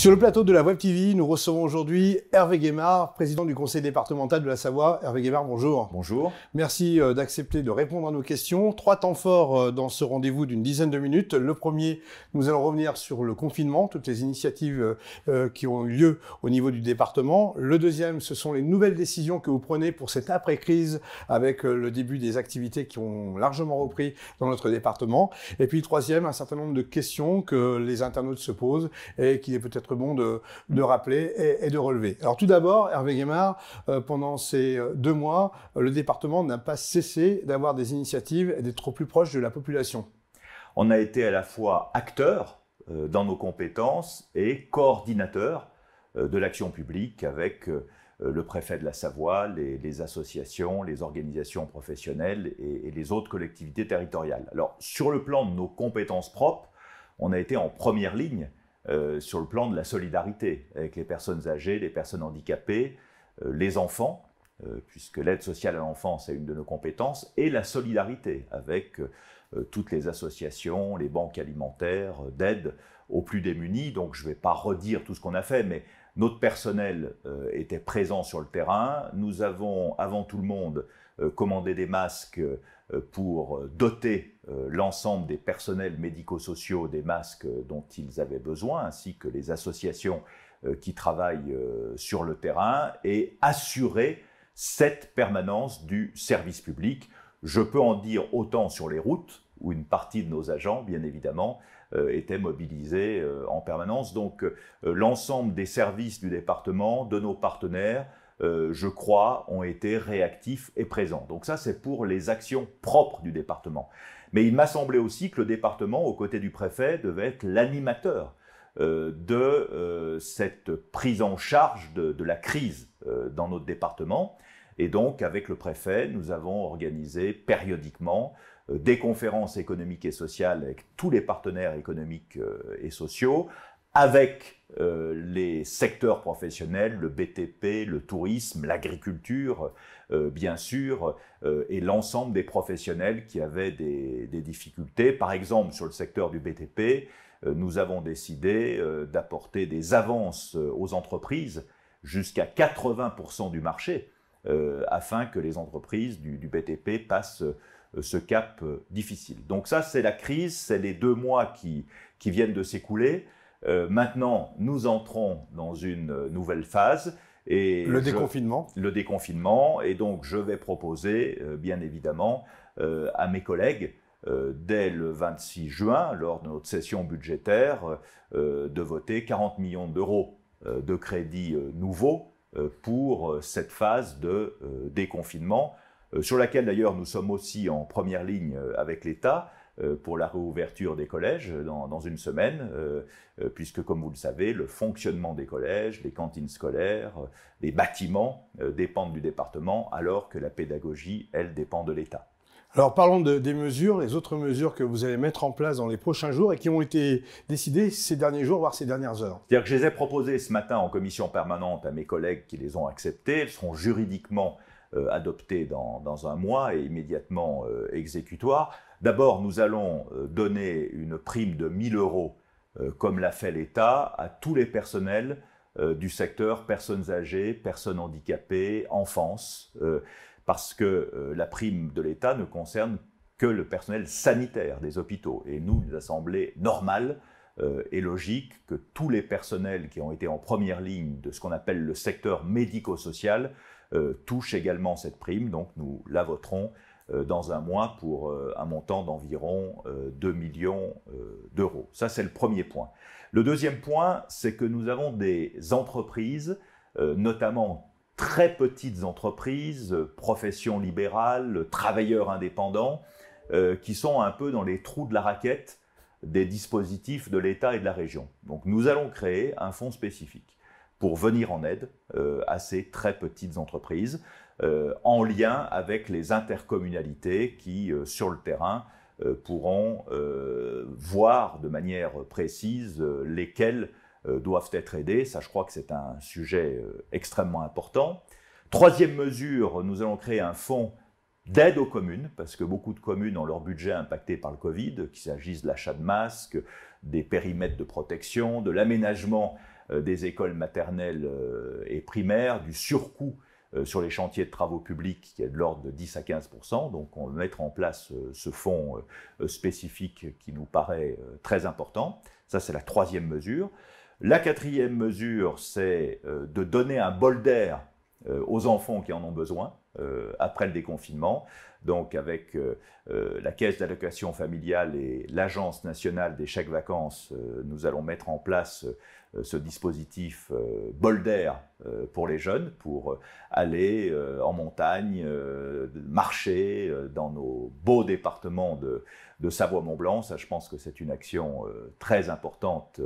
Sur le plateau de la Web TV, nous recevons aujourd'hui Hervé Guémard, président du conseil départemental de la Savoie. Hervé Guémard, bonjour. Bonjour. Merci euh, d'accepter de répondre à nos questions. Trois temps forts euh, dans ce rendez-vous d'une dizaine de minutes. Le premier, nous allons revenir sur le confinement, toutes les initiatives euh, qui ont eu lieu au niveau du département. Le deuxième, ce sont les nouvelles décisions que vous prenez pour cette après-crise avec le début des activités qui ont largement repris dans notre département. Et puis le troisième, un certain nombre de questions que les internautes se posent et qui, est peut-être bon de, rappeler et, de relever. Alors tout d'abord, Hervé Guémard, euh, pendant ces euh, deux mois, euh, le département n'a pas cessé d'avoir des initiatives et d'être au plus proche de la population. On a été à la fois acteur dans nos compétences et coordinateur de l'action publique avec le préfet de la Savoie, les, associations, les organisations professionnelles et, et, les autres collectivités territoriales. Alors, sur le plan de nos compétences propres, on a été en première ligne euh, sur le plan de la solidarité avec les personnes âgées, les personnes handicapées, euh, les enfants, euh, puisque l'aide sociale à l'enfance est une de nos compétences, et la solidarité avec toutes les associations, les banques alimentaires, d'aide aux plus démunis. Donc je ne vais pas redire tout ce qu'on a fait, mais notre personnel était présent sur le terrain. Nous avons, avant tout le monde, commandé des masques euh, pour euh, doter euh, l'ensemble des personnels médico-sociaux des masques dont ils avaient besoin, ainsi que les associations qui travaillent sur le terrain, et assurer cette permanence du service public. Je peux en dire autant sur les routes, où une partie de nos agents, bien évidemment, étaient mobilisés en permanence. Donc l'ensemble des services du département, de nos partenaires, euh, je crois, ont été réactifs et présents. Donc ça, c'est pour les actions propres du département. Mais il m'a semblé aussi que le département, aux côtés du préfet, devait être l'animateur euh, de euh, cette prise en charge de la crise dans notre département. Et donc, avec le préfet, nous avons organisé périodiquement des conférences économiques et sociales avec tous les partenaires économiques et sociaux, avec euh, les secteurs professionnels, le BTP, le tourisme, l'agriculture, euh, bien sûr, euh, et l'ensemble des professionnels qui avaient des, difficultés. Par exemple, sur le secteur du BTP, nous avons décidé d'apporter des avances aux entreprises jusqu'à 80% du marché, afin que les entreprises du, BTP passent ce cap difficile. Donc ça, c'est la crise, c'est les deux mois qui viennent de s'écouler. Euh, maintenant, nous entrons dans une euh, nouvelle phase. Et le déconfinement. Le déconfinement. Et donc, je vais proposer, euh, bien évidemment, à mes collègues, dès le 26 juin, lors de notre session budgétaire, de voter 40 millions d'euros de crédits nouveaux pour cette phase de déconfinement, sur laquelle d'ailleurs nous sommes aussi en première ligne avec l'État euh, pour la réouverture des collèges dans, une semaine, euh, euh, puisque comme vous le savez, le fonctionnement des collèges, les cantines scolaires, les bâtiments dépendent du département, alors que la pédagogie, elle, dépend de l'État. Alors parlons des mesures, les autres mesures que vous allez mettre en place dans les prochains jours et qui ont été décidées ces derniers jours, voire ces dernières heures. C'est-à-dire que je les ai proposées ce matin en commission permanente à mes collègues qui les ont acceptées. Elles seront juridiquement adoptées dans, un mois et immédiatement exécutoires. D'abord, nous allons euh, donner une prime de 1000 euros, euh, comme l'a fait l'État, à tous les personnels euh, du secteur personnes âgées, personnes handicapées, enfance, parce que la prime de l'État ne concerne que le personnel sanitaire des hôpitaux. Et nous, il nous a semblé normal et logique que tous les personnels qui ont été en première ligne de ce qu'on appelle le secteur médico-social euh, touche également cette prime. Donc nous la voterons euh, dans un mois pour euh, un montant d'environ 2 millions d'euros. Ça, c'est le premier point. Le deuxième point, c'est que nous avons des entreprises, notamment très petites entreprises, professions libérales, travailleurs indépendants, qui sont un peu dans les trous de la raquette des dispositifs de l'État et de la région. Donc nous allons créer un fonds spécifique pour venir en aide euh, à ces très petites entreprises, euh, en lien avec les intercommunalités qui, euh, sur le terrain, pourront voir de manière précise lesquelles doivent être aidées. Ça, je crois que c'est un sujet extrêmement important. Troisième mesure, nous allons créer un fonds d'aide aux communes, parce que beaucoup de communes ont leur budget impacté par le Covid, qu'il s'agisse de l'achat de masques, des périmètres de protection, de l'aménagement euh, des écoles maternelles euh, et primaires, du surcoût euh, sur les chantiers de travaux publics qui est de l'ordre de 10 à 15 Donc on va mettre en place ce fonds spécifique qui nous paraît très important. Ça, c'est la troisième mesure. La quatrième mesure, c'est de donner un bol d'air aux enfants qui en ont besoin après le déconfinement donc avec euh, euh, la Caisse d'allocation familiale et l'Agence nationale des chèques vacances, euh, nous allons mettre en place ce dispositif Bolder pour les jeunes, pour aller en montagne, marcher dans nos beaux départements de, Savoie-Mont-Blanc. Ça, je pense que c'est une action très importante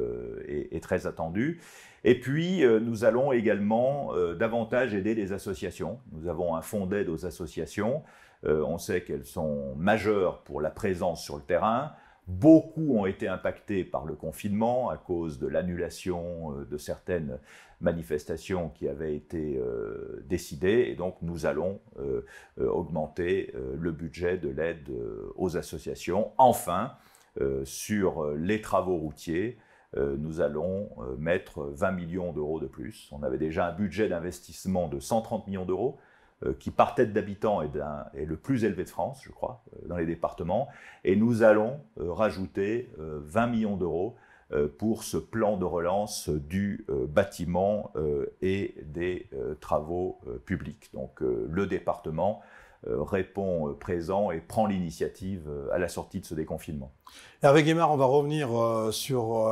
et, et, très attendue. Et puis, nous allons également davantage aider les associations. Nous avons un fonds d'aide aux associations. Euh, on sait qu'elles sont majeures pour la présence sur le terrain. Beaucoup ont été impactés par le confinement à cause de l'annulation euh, de certaines manifestations qui avaient été euh, décidées. Et donc, nous allons augmenter le budget de l'aide aux associations. Enfin, sur les travaux routiers, nous allons mettre 20 millions d'euros de plus. On avait déjà un budget d'investissement de 130 millions d'euros. Euh, qui par tête d'habitants est, le plus élevé de France, je crois, euh, dans les départements. Et nous allons euh, rajouter 20 millions d'euros pour ce plan de relance du bâtiment et des travaux publics. Donc le département euh, répond euh, présent et prend l'initiative euh, à la sortie de ce déconfinement. Avec Guémard, on va revenir sur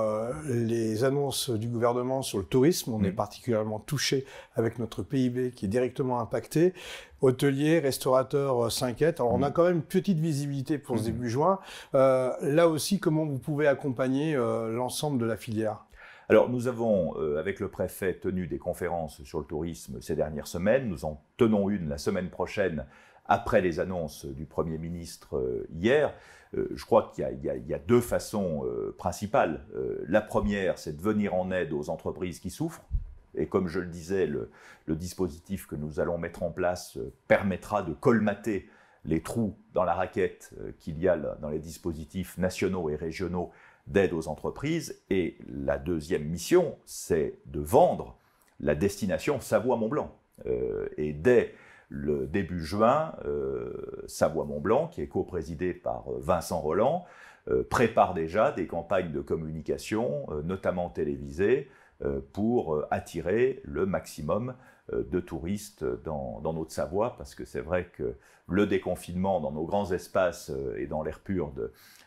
les annonces du gouvernement sur le tourisme. On mm. est particulièrement touché avec notre PIB qui est directement impacté. Hôteliers, restaurateurs s'inquiètent. Alors, on a mm. quand même une petite visibilité pour ce mm. début juin. là aussi, comment vous pouvez accompagner l'ensemble de la filière alors nous avons, euh, avec le préfet, tenu des conférences sur le tourisme ces dernières semaines. Nous en tenons une la semaine prochaine après les annonces du Premier ministre euh, hier. Euh, je crois qu'il y, a deux façons principales. la première, c'est de venir en aide aux entreprises qui souffrent. Et comme je le disais, le dispositif que nous allons mettre en place permettra de colmater les trous dans la raquette euh, qu'il y a dans les dispositifs nationaux et régionaux d'aide aux entreprises. Et la deuxième mission, c'est de vendre la destination Savoie-Mont-Blanc. Euh, et dès le début juin, euh, Savoie-Mont-Blanc, qui est coprésidé par Vincent Roland, prépare déjà des campagnes de communication, notamment télévisées, pour attirer le maximum euh, de touristes dans, notre Savoie, parce que c'est vrai que le déconfinement dans nos grands espaces euh, et dans l'air pur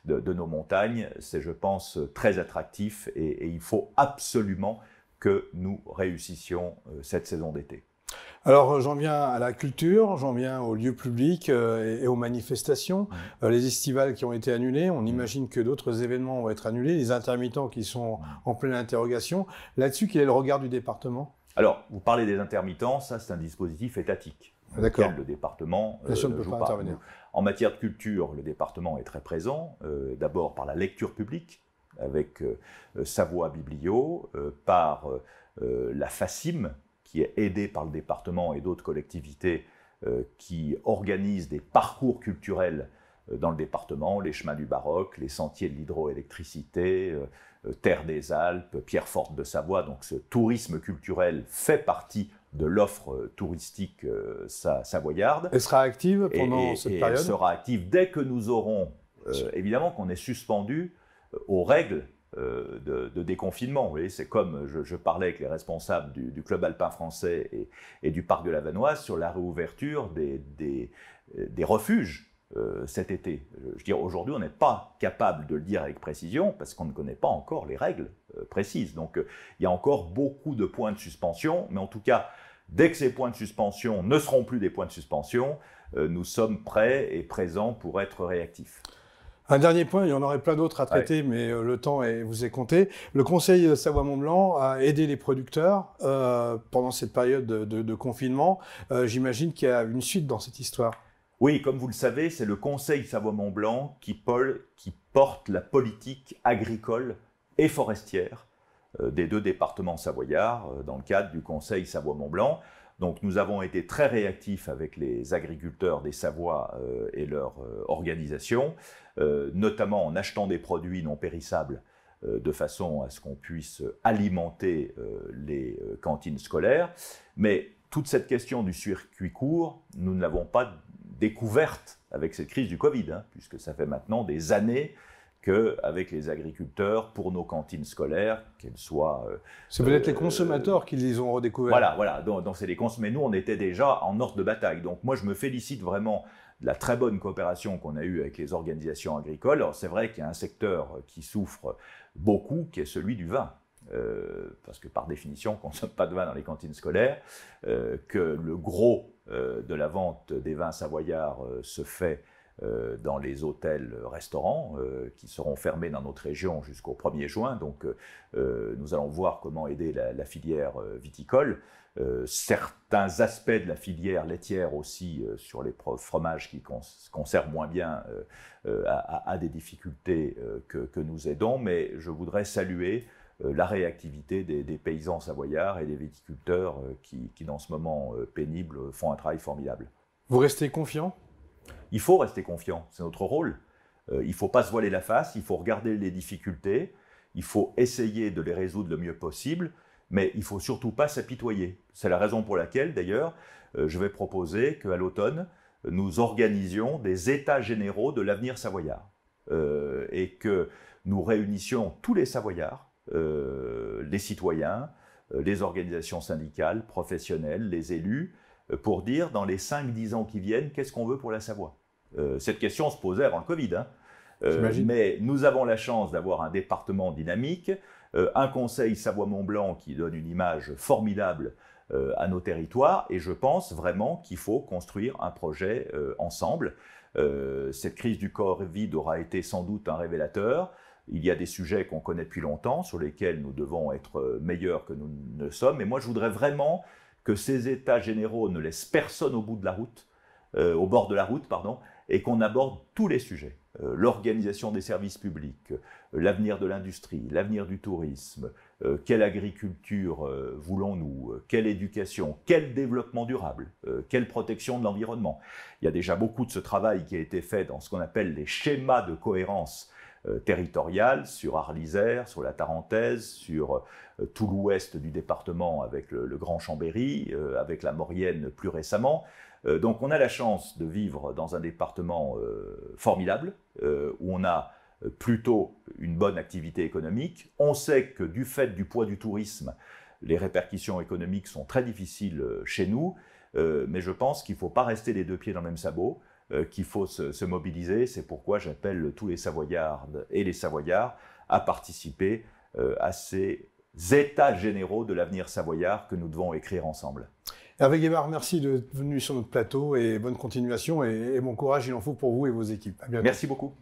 de, nos montagnes, c'est, je pense, très attractif et, il faut absolument que nous réussissions euh, cette saison d'été. Alors j'en viens à la culture, j'en viens aux lieux publics et, aux manifestations, les estivales qui ont été annulées, on imagine que d'autres événements vont être annulés, les intermittents qui sont en pleine interrogation. Là-dessus, quel est le regard du département alors, vous parlez des intermittents, ça c'est un dispositif étatique. D'accord. le département ne euh, joue pas. En matière de culture, le département est très présent, euh, d'abord par la lecture publique, avec euh, Savoie Biblio, par la FACIM, qui est aidée par le département et d'autres collectivités qui organisent des parcours culturels euh, dans le département, les chemins du baroque, les sentiers de l'hydroélectricité, euh, euh, Terre des Alpes, Pierre forte de Savoie. Donc ce tourisme culturel fait partie de l'offre touristique savoyarde. Elle sera active pendant cette période Elle sera active dès que nous aurons, évidemment qu'on est suspendu aux règles de, déconfinement. Vous voyez, c'est comme je, parlais avec les responsables du, club alpin français et, du parc de la Vanoise sur la réouverture des, des, des refuges euh, cet été. Je veux dire, aujourd'hui, on n'est pas capable de le dire avec précision parce qu'on ne connaît pas encore les règles euh, précises. Donc, euh, il y a encore beaucoup de points de suspension, mais en tout cas, dès que ces points de suspension ne seront plus des points de suspension, nous sommes prêts et présents pour être réactifs. Un dernier point, il y en aurait plein d'autres à traiter, mais le temps vous est compté. Le Conseil Savoie-Mont-Blanc a aidé les producteurs pendant cette période de, confinement. J'imagine qu'il y a une suite dans cette histoire. Oui, comme vous le savez, c'est le Conseil Savoie-Mont-Blanc qui, porte la politique agricole et forestière euh, des deux départements savoyards euh, dans le cadre du Conseil Savoie-Mont-Blanc. Donc nous avons été très réactifs avec les agriculteurs des Savoies euh, et leur organisation, notamment en achetant des produits non périssables de façon à ce qu'on puisse alimenter les cantines scolaires. Mais toute cette question du circuit court, nous ne l'avons pas découverte avec cette crise du Covid, hein, puisque ça fait maintenant des années qu'avec les agriculteurs, pour nos cantines scolaires, qu'elles soient... Euh, c'est peut-être euh, les consommateurs qui les ont redécouvertes. Voilà, voilà. Donc, c'est les Mais nous, on était déjà en ordre de bataille. Donc moi, je me félicite vraiment de la très bonne coopération qu'on a eue avec les organisations agricoles. Alors c'est vrai qu'il y a un secteur qui souffre beaucoup, qui est celui du vin. Euh, parce que par définition, on ne consomme pas de vin dans les cantines scolaires, euh, que le gros euh, de la vente des vins savoyards se fait dans les hôtels-restaurants qui seront fermés dans notre région jusqu'au 1er juin. Donc nous allons voir comment aider la, filière viticole. certains aspects de la filière laitière aussi sur les fromages qui se conservent moins bien à, des difficultés que, nous aidons, mais je voudrais saluer euh, la réactivité des, paysans savoyards et des viticulteurs euh, qui, dans ce moment euh, pénible, font un travail formidable. Vous restez confiant Il faut rester confiant, c'est notre rôle. il ne faut pas se voiler la face, il faut regarder les difficultés, il faut essayer de les résoudre le mieux possible, mais il ne faut surtout pas s'apitoyer. C'est la raison pour laquelle, d'ailleurs, je vais proposer qu'à l'automne, nous organisions des états généraux de l'avenir savoyard et que nous réunissions tous les savoyards euh, les citoyens, euh, les organisations syndicales, professionnelles, les élus, euh, pour dire dans les 5-10 ans qui viennent, qu'est-ce qu'on veut pour la Savoie Cette question se posait avant le Covid. Hein. mais nous avons la chance d'avoir un département dynamique, un conseil Savoie-Mont-Blanc qui donne une image formidable à nos territoires, et je pense vraiment qu'il faut construire un projet ensemble. cette crise du Covid aura été sans doute un révélateur. Il y a des sujets qu'on connaît depuis longtemps, sur lesquels nous devons être euh, meilleurs que nous ne sommes. Et moi, je voudrais vraiment que ces États généraux ne laissent personne au bout de la route, euh, au bord de la route, pardon, et qu'on aborde tous les sujets. Euh, l'organisation des services publics, l'avenir de l'industrie, l'avenir du tourisme, quelle agriculture voulons-nous, quelle éducation, quel développement durable, quelle protection de l'environnement. Il y a déjà beaucoup de ce travail qui a été fait dans ce qu'on appelle les schémas de cohérence euh, territoriales sur Arlisère, sur la Tarentaise, sur euh, tout l'ouest du département avec le, Grand Chambéry, euh, avec la Maurienne plus récemment. donc on a la chance de vivre dans un département formidable où on a plutôt une bonne activité économique. On sait que du fait du poids du tourisme, les répercussions économiques sont très difficiles chez nous, mais je pense qu'il ne faut pas rester les deux pieds dans le même sabot. Euh, qu'il faut se, mobiliser. C'est pourquoi j'appelle tous les Savoyards et les Savoyards à participer euh, à ces états généraux de l'avenir savoyard que nous devons écrire ensemble. Hervé Guébard, merci d'être venu sur notre plateau et bonne continuation et, bon courage, il en faut pour vous et vos équipes. Merci beaucoup.